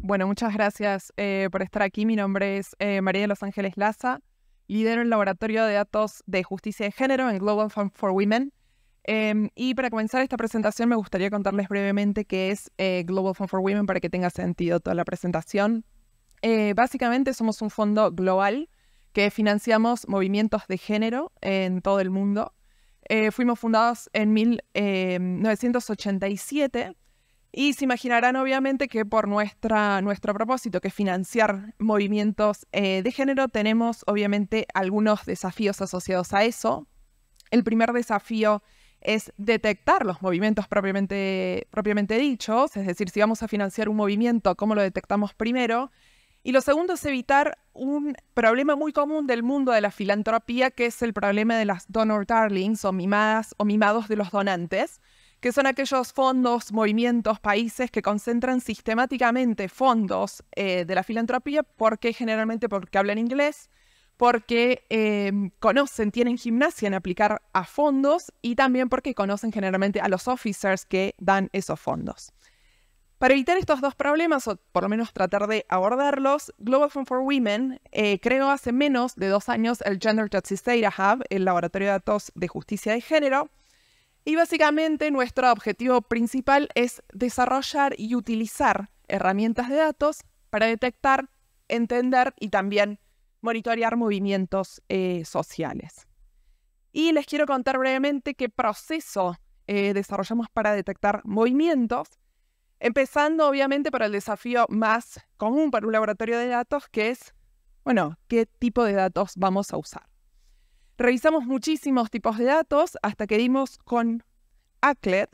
bueno, muchas gracias eh, por estar aquí. Mi nombre es eh, María de Los Ángeles Laza. Lidero el Laboratorio de Datos de Justicia de Género en Global Fund for Women. Em, y para comenzar esta presentación me gustaría contarles brevemente qué es eh, Global Fund for Women para que tenga sentido toda la presentación. Eh, básicamente somos un fondo global que financiamos movimientos de género en todo el mundo. Eh, fuimos fundados en 1987 em, y se imaginarán obviamente que por nuestra, nuestro propósito, que es financiar movimientos eh, de género, tenemos obviamente algunos desafíos asociados a eso. El primer desafío es detectar los movimientos propiamente, propiamente dichos, es decir, si vamos a financiar un movimiento, ¿cómo lo detectamos primero? Y lo segundo es evitar un problema muy común del mundo de la filantropía, que es el problema de las donor darlings o mimadas o mimados de los donantes, que son aquellos fondos, movimientos, países que concentran sistemáticamente fondos eh, de la filantropía, porque generalmente porque hablan inglés, porque eh, conocen, tienen gimnasia en aplicar a fondos y también porque conocen generalmente a los officers que dan esos fondos. Para evitar estos dos problemas, o por lo menos tratar de abordarlos, Global Fund for Women eh, creó hace menos de dos años el Gender Justice Data Hub, el laboratorio de datos de justicia de género. Y básicamente nuestro objetivo principal es desarrollar y utilizar herramientas de datos para detectar, entender y también monitorear movimientos eh, sociales. Y les quiero contar brevemente qué proceso eh, desarrollamos para detectar movimientos Empezando obviamente por el desafío más común para un laboratorio de datos, que es, bueno, ¿qué tipo de datos vamos a usar? Revisamos muchísimos tipos de datos hasta que dimos con ACLED.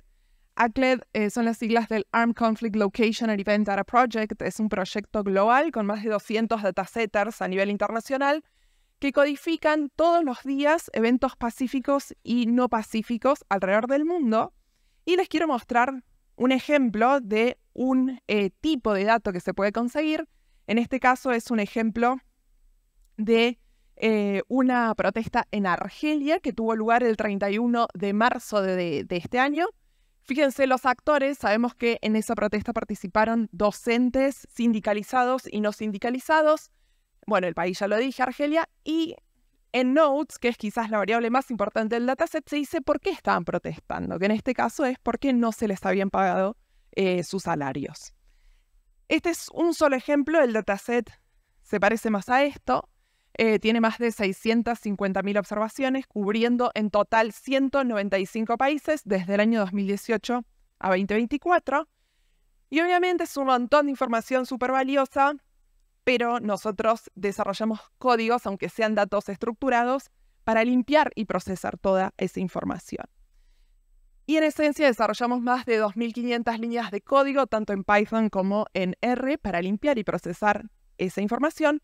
ACLED eh, son las siglas del Armed Conflict Location and Event Data Project. Es un proyecto global con más de 200 datasetters a nivel internacional que codifican todos los días eventos pacíficos y no pacíficos alrededor del mundo. Y les quiero mostrar un ejemplo de un eh, tipo de dato que se puede conseguir. En este caso es un ejemplo de eh, una protesta en Argelia que tuvo lugar el 31 de marzo de, de, este año. Fíjense los actores, sabemos que en esa protesta participaron docentes sindicalizados y no sindicalizados. Bueno, el país ya lo dije, Argelia, y en notes, que es quizás la variable más importante del dataset, se dice por qué estaban protestando, que en este caso es por qué no se les habían pagado eh, sus salarios. Este es un solo ejemplo, el dataset se parece más a esto, eh, tiene más de 650.000 observaciones, cubriendo en total 195 países desde el año 2018 a 2024. Y obviamente es un montón de información súper valiosa pero nosotros desarrollamos códigos, aunque sean datos estructurados, para limpiar y procesar toda esa información. Y en esencia desarrollamos más de 2.500 líneas de código, tanto en Python como en R, para limpiar y procesar esa información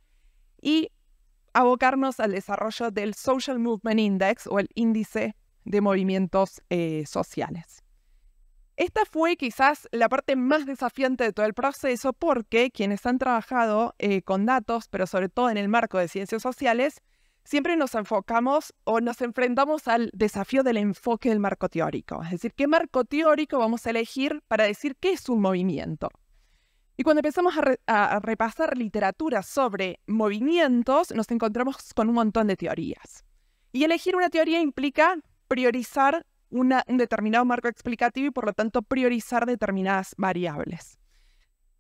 y abocarnos al desarrollo del Social Movement Index o el índice de movimientos eh, sociales. Esta fue quizás la parte más desafiante de todo el proceso porque quienes han trabajado eh, con datos, pero sobre todo en el marco de ciencias sociales, siempre nos enfocamos o nos enfrentamos al desafío del enfoque del marco teórico. Es decir, ¿qué marco teórico vamos a elegir para decir qué es un movimiento? Y cuando empezamos a, a repasar literatura sobre movimientos, nos encontramos con un montón de teorías. Y elegir una teoría implica priorizar un determinado marco explicativo y por lo tanto priorizar determinadas variables.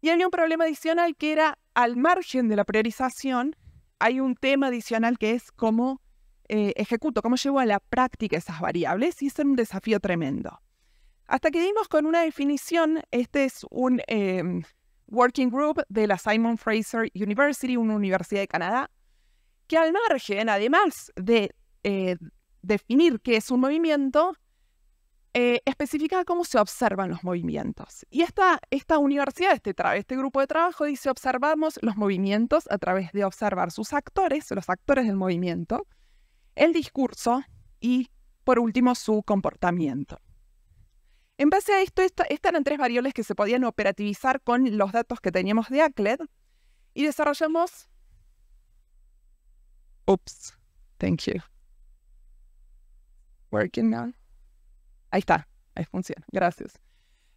Y había un problema adicional que era, al margen de la priorización, hay un tema adicional que es cómo eh, ejecuto, cómo llevo a la práctica esas variables y es un desafío tremendo. Hasta que dimos con una definición, este es un em, working group de la Simon Fraser University, una universidad de Canadá, que al margen, además de eh, definir qué es un movimiento, eh, especifica cómo se observan los movimientos. Y esta, esta universidad, este, este grupo de trabajo dice, observamos los movimientos a través de observar sus actores, los actores del movimiento, el discurso y, por último, su comportamiento. En base a esto, estas eran tres variables que se podían operativizar con los datos que teníamos de ACLED y desarrollamos... Oops, thank you. Working now. Ahí está, ahí funciona, gracias.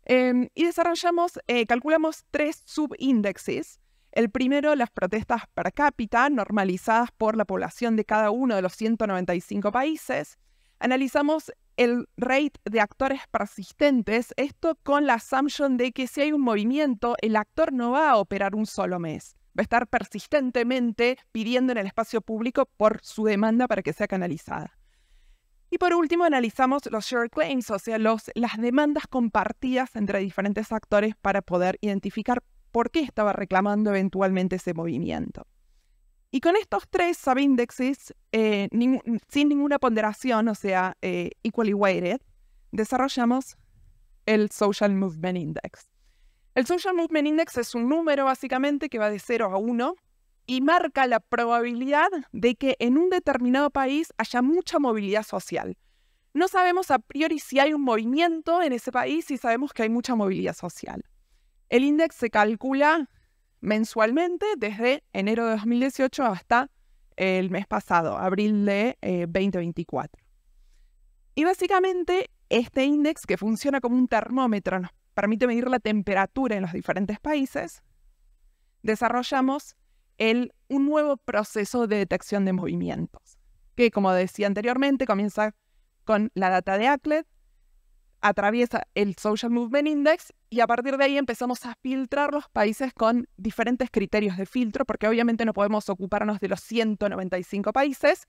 Em, y desarrollamos, eh, calculamos tres subíndices. El primero, las protestas per cápita, normalizadas por la población de cada uno de los 195 países. Analizamos el rate de actores persistentes, esto con la assumption de que si hay un movimiento, el actor no va a operar un solo mes, va a estar persistentemente pidiendo en el espacio público por su demanda para que sea canalizada. Y por último, analizamos los shared claims, o sea, los, las demandas compartidas entre diferentes actores para poder identificar por qué estaba reclamando eventualmente ese movimiento. Y con estos tres subindexes, eh, sin ninguna ponderación, o sea, eh, equally weighted, desarrollamos el Social Movement Index. El Social Movement Index es un número básicamente que va de 0 a 1 y marca la probabilidad de que en un determinado país haya mucha movilidad social. No sabemos a priori si hay un movimiento en ese país y sabemos que hay mucha movilidad social. El índice se calcula mensualmente desde enero de 2018 hasta el mes pasado, abril de 2024. Eh, y básicamente este índice, que funciona como un termómetro, nos permite medir la temperatura en los diferentes países, desarrollamos el, un nuevo proceso de detección de movimientos, que como decía anteriormente, comienza con la data de ACLED, atraviesa el Social Movement Index y a partir de ahí empezamos a filtrar los países con diferentes criterios de filtro, porque obviamente no podemos ocuparnos de los 195 países,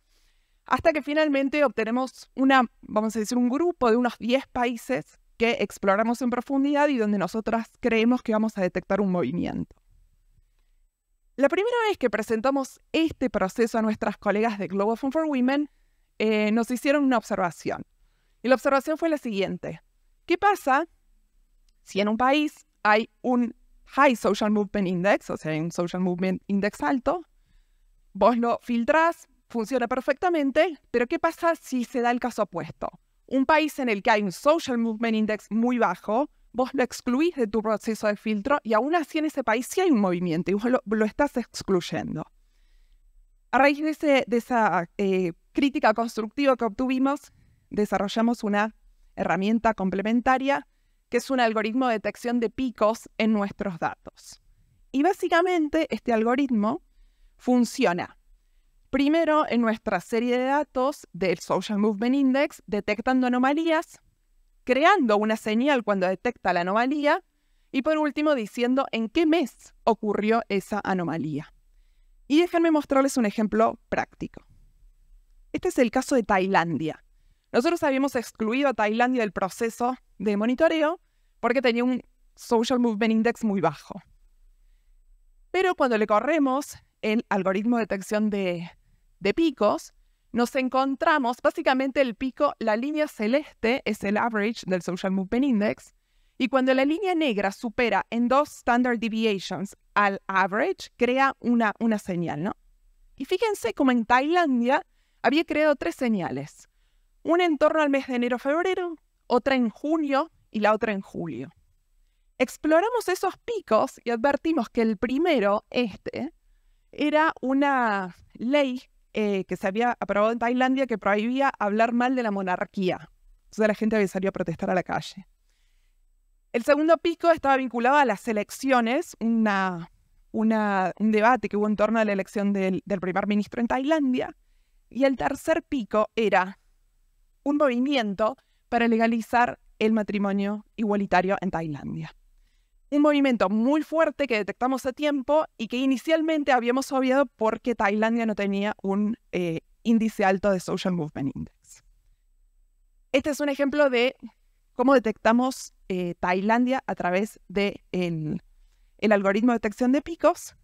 hasta que finalmente obtenemos una, vamos a decir, un grupo de unos 10 países que exploramos en profundidad y donde nosotras creemos que vamos a detectar un movimiento. La primera vez que presentamos este proceso a nuestras colegas de Global Fund for Women, eh, nos hicieron una observación. Y la observación fue la siguiente. ¿Qué pasa si en un país hay un High Social Movement Index, o sea, un Social Movement Index alto? Vos lo filtrás, funciona perfectamente, pero ¿qué pasa si se da el caso opuesto? Un país en el que hay un Social Movement Index muy bajo, vos lo excluís de tu proceso de filtro y aún así en ese país sí hay un movimiento y vos lo, estás excluyendo. A raíz de, esa eh, crítica constructiva que obtuvimos, desarrollamos una herramienta complementaria que es un algoritmo de detección de picos en nuestros datos. Y básicamente este algoritmo funciona primero en nuestra serie de datos del Social Movement Index, detectando anomalías creando una señal cuando detecta la anomalía y por último diciendo en qué mes ocurrió esa anomalía. Y déjenme mostrarles un ejemplo práctico. Este es el caso de Tailandia. Nosotros habíamos excluido a Tailandia del proceso de monitoreo porque tenía un Social Movement Index muy bajo. Pero cuando le corremos el algoritmo de detección de, de picos, nos encontramos básicamente el pico, la línea celeste es el average del Social Movement Index, y cuando la línea negra supera en dos standard deviations al average, crea una, una señal, ¿no? Y fíjense como en Tailandia había creado tres señales, una en torno al mes de enero-febrero, otra en junio y la otra en julio. Exploramos esos picos y advertimos que el primero, este, era una ley eh, que se había aprobado en Tailandia que prohibía hablar mal de la monarquía. Entonces la gente había salido a protestar a la calle. El segundo pico estaba vinculado a las elecciones, un debate que hubo en torno a la elección del, del primer ministro en Tailandia. Y el tercer pico era un movimiento para legalizar el matrimonio igualitario en Tailandia un movimiento muy fuerte que detectamos a tiempo y que inicialmente habíamos obviado porque Tailandia no tenía un eh, índice alto de Social Movement Index. Este es un ejemplo de cómo detectamos eh, Tailandia a través del algoritmo de detección de picos.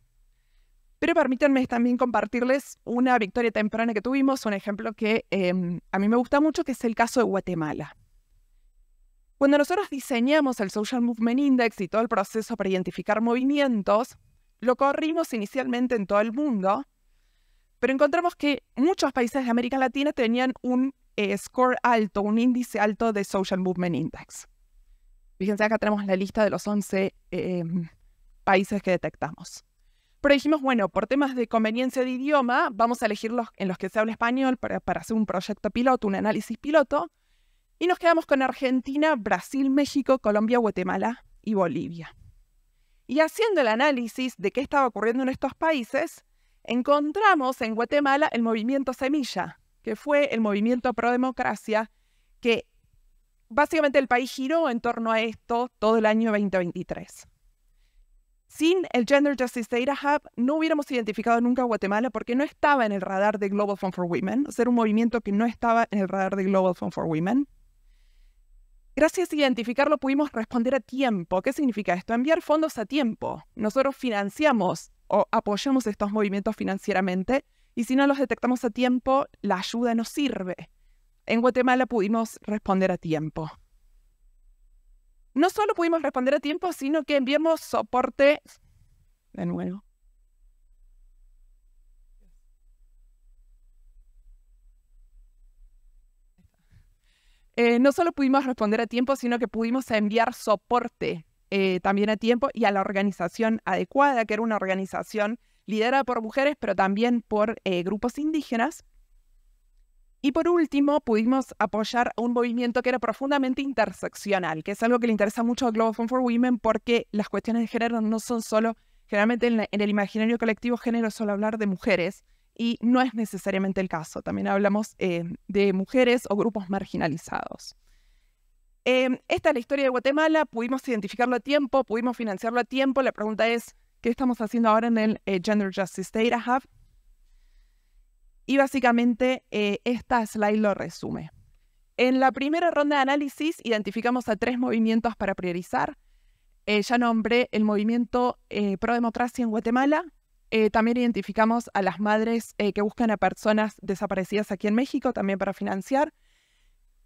Pero permítanme también compartirles una victoria temprana que tuvimos, un ejemplo que em, a mí me gusta mucho, que es el caso de Guatemala. Cuando nosotros diseñamos el Social Movement Index y todo el proceso para identificar movimientos, lo corrimos inicialmente en todo el mundo, pero encontramos que muchos países de América Latina tenían un eh, score alto, un índice alto de Social Movement Index. Fíjense, acá tenemos la lista de los 11 em, países que detectamos. Pero dijimos, bueno, por temas de conveniencia de idioma, vamos a elegir los en los que se habla español para hacer un proyecto piloto, un análisis piloto, y nos quedamos con Argentina, Brasil, México, Colombia, Guatemala y Bolivia. Y haciendo el análisis de qué estaba ocurriendo en estos países, encontramos en Guatemala el movimiento Semilla, que fue el movimiento pro democracia, que básicamente el país giró en torno a esto todo el año 2023. Sin el Gender Justice Data Hub no hubiéramos identificado nunca a Guatemala porque no estaba en el radar de Global Fund for Women, o era un movimiento que no estaba en el radar de Global Fund for Women. Gracias a identificarlo pudimos responder a tiempo. ¿Qué significa esto? Enviar fondos a tiempo. Nosotros financiamos o apoyamos estos movimientos financieramente y si no los detectamos a tiempo, la ayuda no sirve. En Guatemala pudimos responder a tiempo. No solo pudimos responder a tiempo, sino que enviamos soporte, de nuevo, Eh, no solo pudimos responder a tiempo, sino que pudimos enviar soporte eh, también a tiempo y a la organización adecuada, que era una organización liderada por mujeres, pero también por eh, grupos indígenas. Y por último, pudimos apoyar un movimiento que era profundamente interseccional, que es algo que le interesa mucho a Global Fund for Women porque las cuestiones de género no son solo, generalmente en, el imaginario colectivo, género solo hablar de mujeres, y no es necesariamente el caso. También hablamos eh, de mujeres o grupos marginalizados. Em, esta es la historia de Guatemala, pudimos identificarlo a tiempo, pudimos financiarlo a tiempo. La pregunta es, ¿qué estamos haciendo ahora en el eh, Gender Justice Data Hub? Y básicamente eh, esta slide lo resume. En la primera ronda de análisis identificamos a tres movimientos para priorizar. ya nombré el movimiento Pro Democracia en Guatemala, eh, también identificamos a las madres eh, que buscan a personas desaparecidas aquí en México, también para financiar.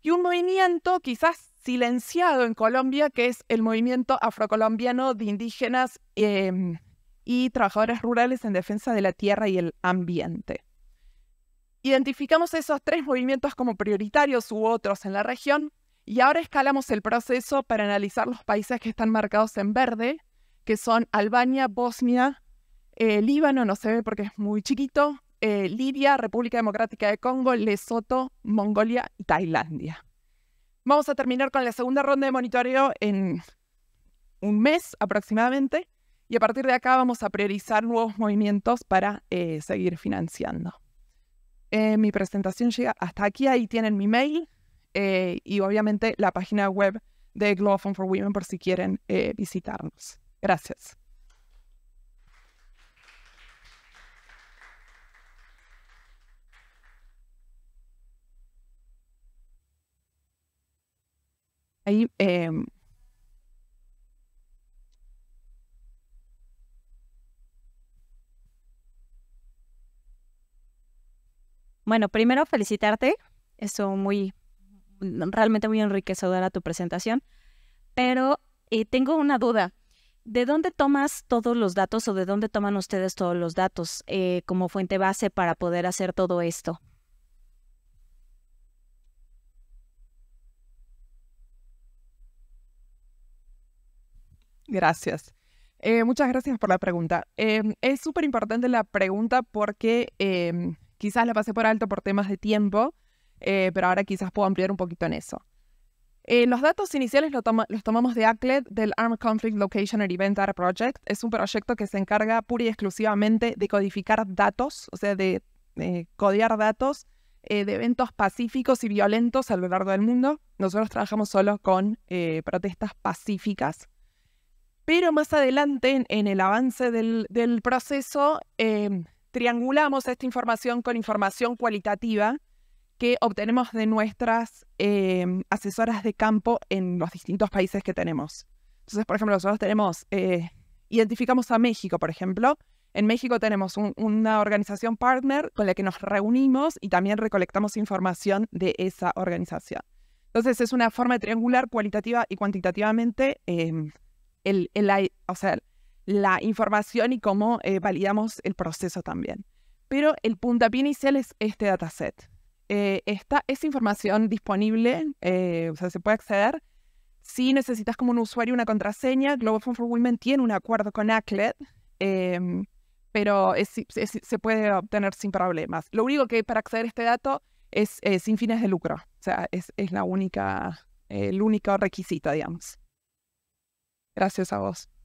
Y un movimiento quizás silenciado en Colombia, que es el movimiento afrocolombiano de indígenas em, y trabajadores rurales en defensa de la tierra y el ambiente. Identificamos esos tres movimientos como prioritarios u otros en la región y ahora escalamos el proceso para analizar los países que están marcados en verde, que son Albania, Bosnia, eh, Líbano no se ve porque es muy chiquito. Eh, Libia, República Democrática de Congo, Lesoto, Mongolia y Tailandia. Vamos a terminar con la segunda ronda de monitoreo en un mes aproximadamente y a partir de acá vamos a priorizar nuevos movimientos para eh, seguir financiando. mi presentación llega hasta aquí, ahí tienen mi mail y obviamente la página web de Global Fund for Women por si quieren visitarnos. Gracias. Ahí, em, Bueno, primero felicitarte. Eso muy, realmente muy enriquecedora tu presentación. Pero eh, tengo una duda. ¿De dónde tomas todos los datos o de dónde toman ustedes todos los datos eh, como fuente base para poder hacer todo esto? Gracias. Eh, muchas gracias por la pregunta. Em, es súper importante la pregunta porque em, quizás la pasé por alto por temas de tiempo, eh, pero ahora quizás puedo ampliar un poquito en eso. Eh, los datos iniciales los tomamos de ACLED, del Armed Conflict Location and Event Data Project. Es un proyecto que se encarga pura y exclusivamente de codificar datos, o sea, de codear datos de eventos pacíficos y violentos a lo largo del mundo. Nosotros trabajamos solo con protestas pacíficas pero más adelante, en, el avance del, proceso, em, triangulamos esta información con información cualitativa que obtenemos de nuestras em, asesoras de campo en los distintos países que tenemos. Entonces, por ejemplo, nosotros tenemos, eh, identificamos a México, por ejemplo. En México tenemos una organización partner con la que nos reunimos y también recolectamos información de esa organización. Entonces, es una forma de triangular cualitativa y cuantitativamente em, el, o sea, la información y cómo eh, validamos el proceso también. Pero el puntapié inicial es este dataset. Eh, está esa información disponible, eh, o sea, se puede acceder. Si necesitas como un usuario una contraseña, Global Fund for Women tiene un acuerdo con ACLED, em, pero se puede obtener sin problemas. Lo único que para acceder a este dato es eh, sin fines de lucro, o sea, es, es la única, el único requisito, digamos. Gracias a vos.